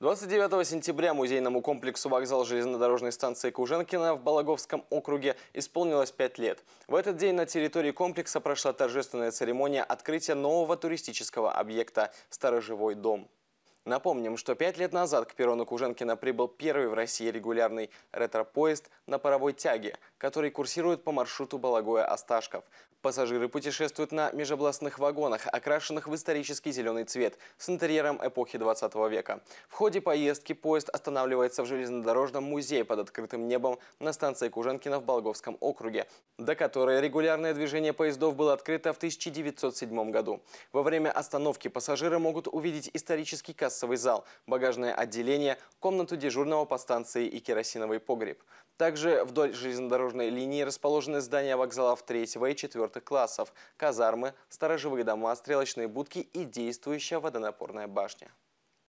29 сентября музейному комплексу «Вокзал железнодорожной станции Куженкина» в Балаговском округе исполнилось 5 лет. В этот день на территории комплекса прошла торжественная церемония открытия нового туристического объекта староживой дом». Напомним, что пять лет назад к перрону Куженкина прибыл первый в России регулярный ретро-поезд на паровой тяге, который курсирует по маршруту Балагоя-Осташков. Пассажиры путешествуют на межобластных вагонах, окрашенных в исторический зеленый цвет, с интерьером эпохи 20 века. В ходе поездки поезд останавливается в железнодорожном музее под открытым небом на станции Куженкина в Болговском округе, до которой регулярное движение поездов было открыто в 1907 году. Во время остановки пассажиры могут увидеть исторический космос кассовый зал, багажное отделение, комнату дежурного по станции и керосиновый погреб. Также вдоль железнодорожной линии расположены здания вокзалов 3 и 4 классов, казармы, сторожевые дома, стрелочные будки и действующая водонапорная башня.